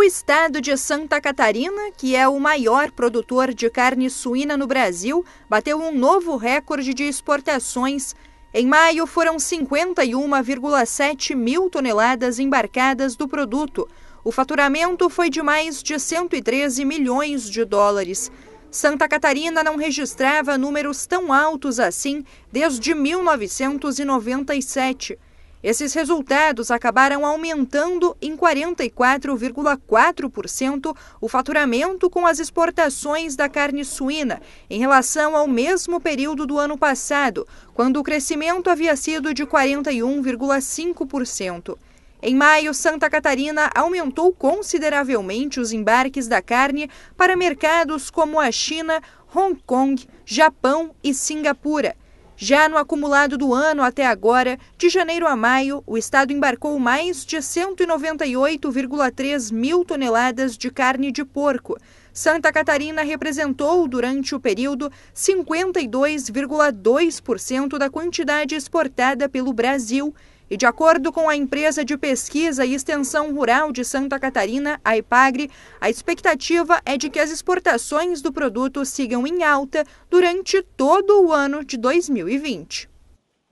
O estado de Santa Catarina, que é o maior produtor de carne suína no Brasil, bateu um novo recorde de exportações. Em maio, foram 51,7 mil toneladas embarcadas do produto. O faturamento foi de mais de 113 milhões de dólares. Santa Catarina não registrava números tão altos assim desde 1997. Esses resultados acabaram aumentando em 44,4% o faturamento com as exportações da carne suína, em relação ao mesmo período do ano passado, quando o crescimento havia sido de 41,5%. Em maio, Santa Catarina aumentou consideravelmente os embarques da carne para mercados como a China, Hong Kong, Japão e Singapura. Já no acumulado do ano até agora, de janeiro a maio, o Estado embarcou mais de 198,3 mil toneladas de carne de porco. Santa Catarina representou, durante o período, 52,2% da quantidade exportada pelo Brasil e de acordo com a empresa de pesquisa e extensão rural de Santa Catarina, a Ipagre, a expectativa é de que as exportações do produto sigam em alta durante todo o ano de 2020.